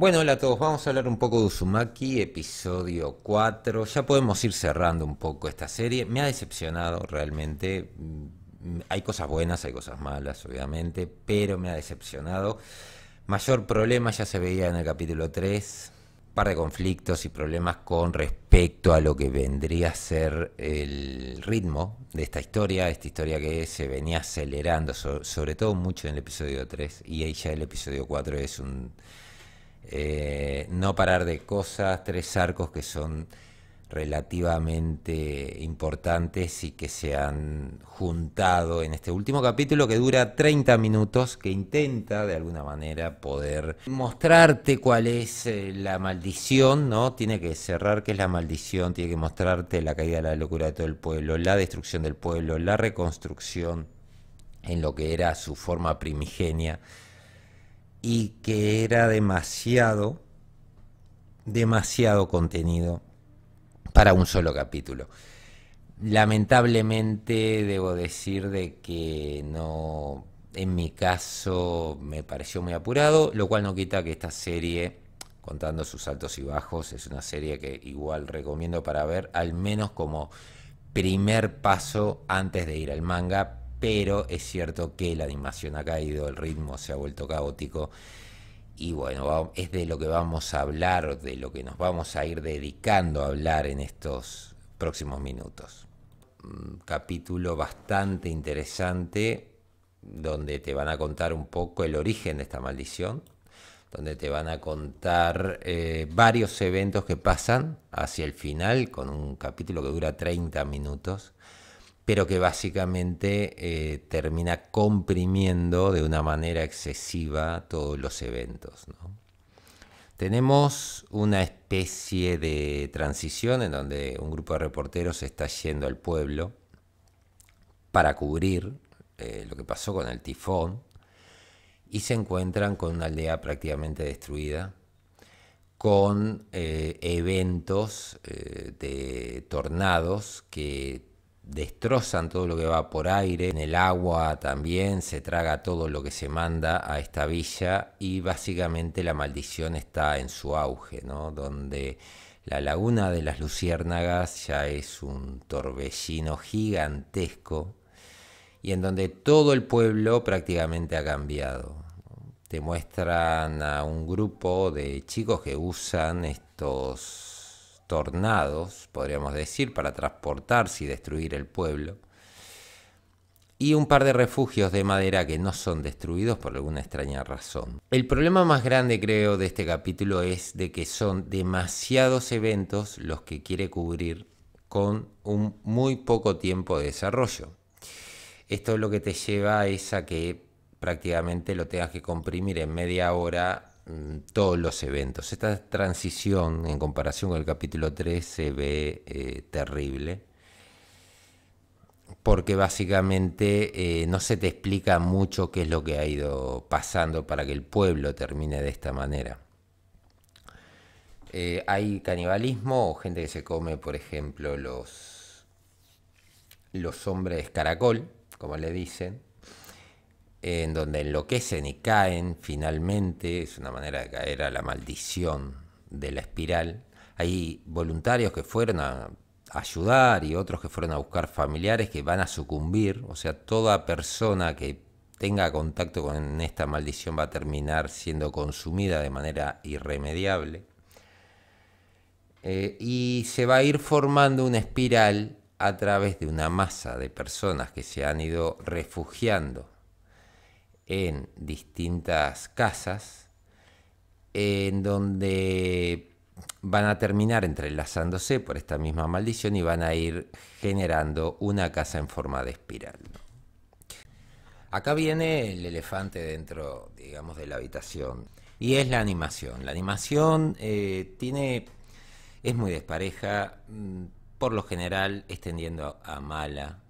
Bueno, hola a todos, vamos a hablar un poco de Uzumaki, episodio 4. Ya podemos ir cerrando un poco esta serie. Me ha decepcionado realmente. Mm, hay cosas buenas, hay cosas malas, obviamente, pero me ha decepcionado. Mayor problema ya se veía en el capítulo 3. Un par de conflictos y problemas con respecto a lo que vendría a ser el ritmo de esta historia, esta historia que se venía acelerando, sobre todo mucho en el episodio 3, y ahí ya el episodio 4 es un eh, no parar de cosas, tres arcos que son relativamente importantes y que se han juntado en este último capítulo que dura 30 minutos, que intenta de alguna manera poder mostrarte cuál es eh, la maldición, ¿no? Tiene que cerrar qué es la maldición, tiene que mostrarte la caída de la locura de todo el pueblo, la destrucción del pueblo, la reconstrucción en lo que era su forma primigenia y que era demasiado, demasiado contenido para un solo capítulo. Lamentablemente debo decir de que no, en mi caso me pareció muy apurado, lo cual no quita que esta serie, contando sus altos y bajos, es una serie que igual recomiendo para ver, al menos como primer paso antes de ir al manga, pero es cierto que la animación ha caído, el ritmo se ha vuelto caótico. Y bueno, es de lo que vamos a hablar, de lo que nos vamos a ir dedicando a hablar en estos próximos minutos. capítulo bastante interesante donde te van a contar un poco el origen de esta maldición, donde te van a contar eh, varios eventos que pasan hacia el final, con un capítulo que dura 30 minutos pero que básicamente eh, termina comprimiendo de una manera excesiva todos los eventos. Tenemos una especie de transición en donde un grupo de reporteros está yendo al pueblo para cubrir eh, lo que pasó con el tifón y se encuentran con una aldea prácticamente destruida, con eh, eventos de tornados que destrozan todo lo que va por aire, en el agua también se traga todo lo que se manda a esta villa y básicamente la maldición está en su auge, Donde la laguna de las luciérnagas ya es un torbellino gigantesco y en donde todo el pueblo prácticamente ha cambiado. Te muestran a un grupo de chicos que usan estos tornados, podríamos decir, para transportarse y destruir el pueblo, y un par de refugios de madera que no son destruidos por alguna extraña razón. El problema más grande creo de este capítulo es de que son demasiados eventos los que quiere cubrir con un muy poco tiempo de desarrollo. Esto es lo que te lleva es a que prácticamente lo tengas que comprimir en media hora Mm, todos los eventos. Esta transición en comparación con el capítulo 3 se ve eh, terrible porque básicamente eh, no se te explica mucho qué es lo que ha ido pasando para que el pueblo termine de esta manera. Eh, hay canibalismo o gente que se come, por ejemplo, los, los hombres caracol, como le dicen, en donde enloquecen y caen finalmente, es una manera de caer a la maldición de la espiral. Hay voluntarios que fueron a ayudar y otros que fueron a buscar familiares que van a sucumbir, o sea, toda persona que tenga contacto con esta maldición va a terminar siendo consumida de manera irremediable. Eh, y se va a ir formando una espiral a través de una masa de personas que se han ido refugiando en distintas casas, en donde van a terminar entrelazándose por esta misma maldición y van a ir generando una casa en forma de espiral. Acá viene el elefante dentro, digamos, de la habitación. Y es la animación. La animación eh, tiene. es muy despareja. Mm, por lo general extendiendo a mala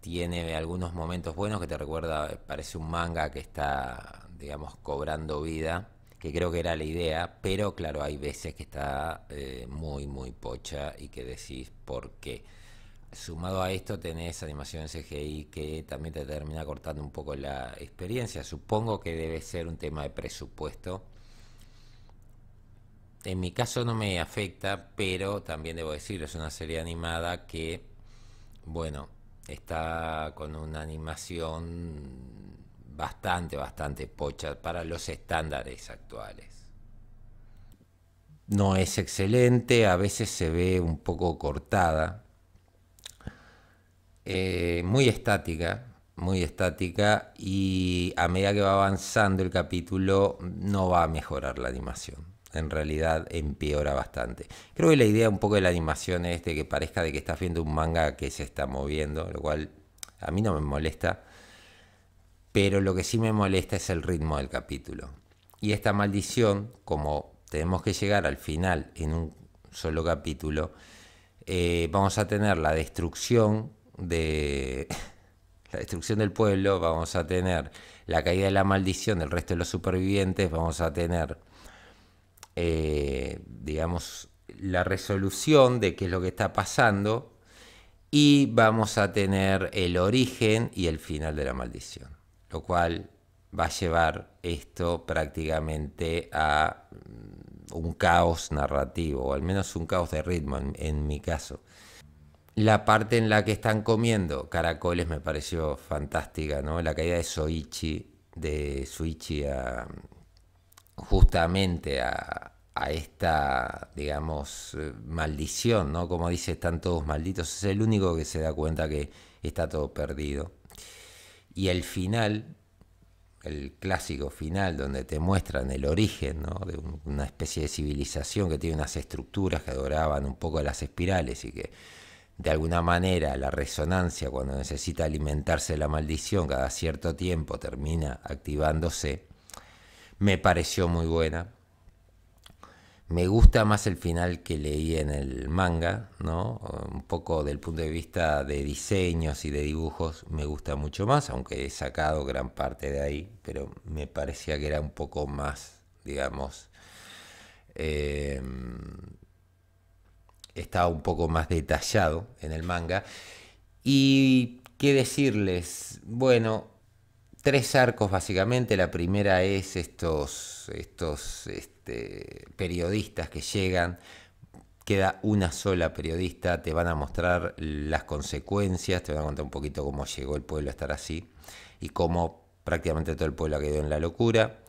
tiene algunos momentos buenos que te recuerda, parece un manga que está, digamos, cobrando vida, que creo que era la idea, pero claro, hay veces que está eh, muy, muy pocha y que decís por qué. Sumado a esto tenés animación CGI que también te termina cortando un poco la experiencia. Supongo que debe ser un tema de presupuesto. En mi caso no me afecta, pero también debo decir, es una serie animada que, bueno, está con una animación bastante, bastante pocha para los estándares actuales. No es excelente, a veces se ve un poco cortada, eh, muy estática, muy estática y a medida que va avanzando el capítulo no va a mejorar la animación en realidad empeora bastante. Creo que la idea un poco de la animación es de que parezca de que estás viendo un manga que se está moviendo, lo cual a mí no me molesta, pero lo que sí me molesta es el ritmo del capítulo. Y esta maldición, como tenemos que llegar al final en un solo capítulo, eh, vamos a tener la destrucción de la destrucción del pueblo, vamos a tener la caída de la maldición del resto de los supervivientes, vamos a tener eh, digamos, la resolución de qué es lo que está pasando y vamos a tener el origen y el final de la maldición, lo cual va a llevar esto prácticamente a mm, un caos narrativo, o al menos un caos de ritmo en, mi caso. La parte en la que están comiendo caracoles me pareció fantástica, ¿no? La caída de Soichi, de Suichi a, justamente a, esta, digamos, eh, maldición, ¿no? Como dice, están todos malditos, es el único que se da cuenta que está todo perdido. Y el final, el clásico final, donde te muestran el origen, ¿no? De una especie de civilización que tiene unas estructuras que adoraban un poco las espirales y que de alguna manera la resonancia cuando necesita alimentarse la maldición cada cierto tiempo termina activándose me pareció muy buena. Me gusta más el final que leí en el manga, ¿no? Un poco del punto de vista de diseños y de dibujos me gusta mucho más, aunque he sacado gran parte de ahí, pero me parecía que era un poco más, digamos, eh, estaba un poco más detallado en el manga. Y qué decirles, bueno, tres arcos básicamente. La primera es estos, estos este, periodistas que llegan, queda una sola periodista, te van a mostrar las consecuencias, te van a contar un poquito cómo llegó el pueblo a estar así y cómo prácticamente todo el pueblo ha quedado en la locura.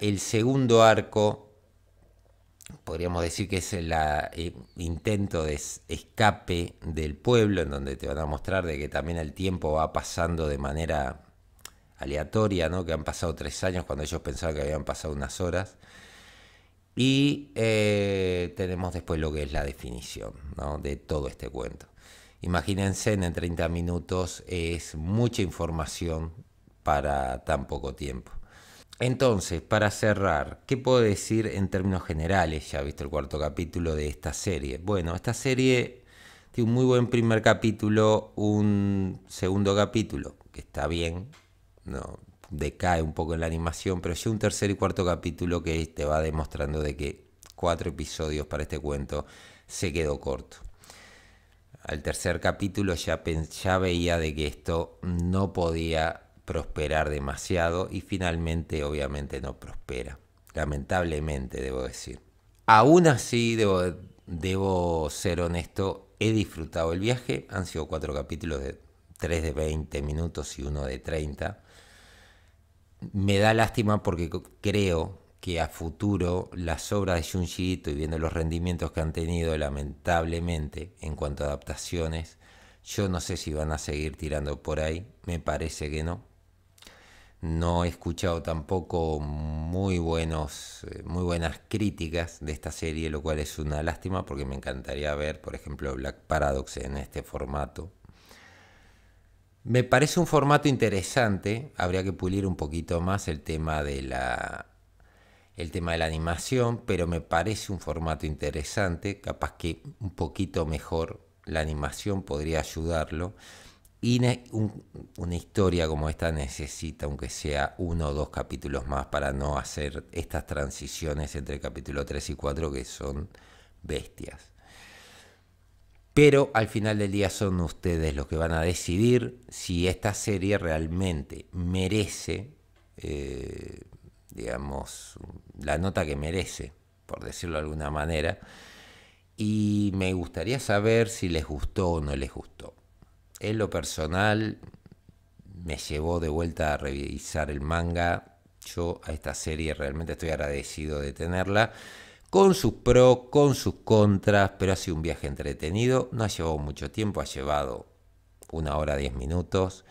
el segundo arco, podríamos decir que es el eh, intento de escape del pueblo, en donde te van a mostrar de que también el tiempo va pasando de manera aleatoria, que han pasado tres años cuando ellos pensaban que habían pasado unas horas. Y eh, tenemos después lo que es la definición de todo este cuento. Imagínense, en 30 minutos es mucha información para tan poco tiempo. Entonces, para cerrar, ¿qué puedo decir en términos generales? Ya visto el cuarto capítulo de esta serie. Bueno, esta serie tiene un muy buen primer capítulo, un segundo capítulo, que está bien, decae un poco en la animación, pero ya un tercer y cuarto capítulo que te va demostrando de que cuatro episodios para este cuento se quedó corto. Al tercer capítulo ya, ya veía de que esto no podía prosperar demasiado y finalmente obviamente no prospera. Lamentablemente debo decir. Aún así debo, debo ser honesto, he disfrutado el viaje. Han sido cuatro capítulos de 3 de 20 minutos y uno de 30 me da lástima porque creo que a futuro las obras de Junji y viendo los rendimientos que han tenido lamentablemente en cuanto a adaptaciones, yo no sé si van a seguir tirando por ahí, me parece que no. No he escuchado tampoco muy, buenos, eh, muy buenas críticas de esta serie, lo cual es una lástima porque me encantaría ver, por ejemplo, Black Paradox en este formato. Me parece un formato interesante, habría que pulir un poquito más el tema de la el tema de la animación, pero me parece un formato interesante, capaz que un poquito mejor la animación podría ayudarlo. Y una historia como esta necesita, aunque sea uno o dos capítulos más, para no hacer estas transiciones entre capítulos capítulo 3 y 4 que son bestias. Pero al final del día son ustedes los que van a decidir si esta serie realmente merece, eh, digamos, la nota que merece, por decirlo de alguna manera. Y me gustaría saber si les gustó o no les gustó. En lo personal, me llevó de vuelta a revisar el manga. Yo a esta serie realmente estoy agradecido de tenerla con sus pros, con sus contras, pero ha sido un viaje entretenido, no ha llevado mucho tiempo, ha llevado una hora diez minutos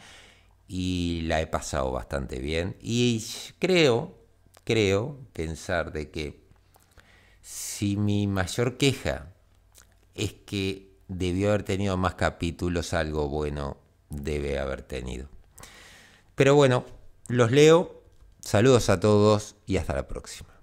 y la he pasado bastante bien y creo, creo pensar de que si mi mayor queja es que debió haber tenido más capítulos, algo bueno debe haber tenido. Pero bueno, los leo, saludos a todos y hasta la próxima.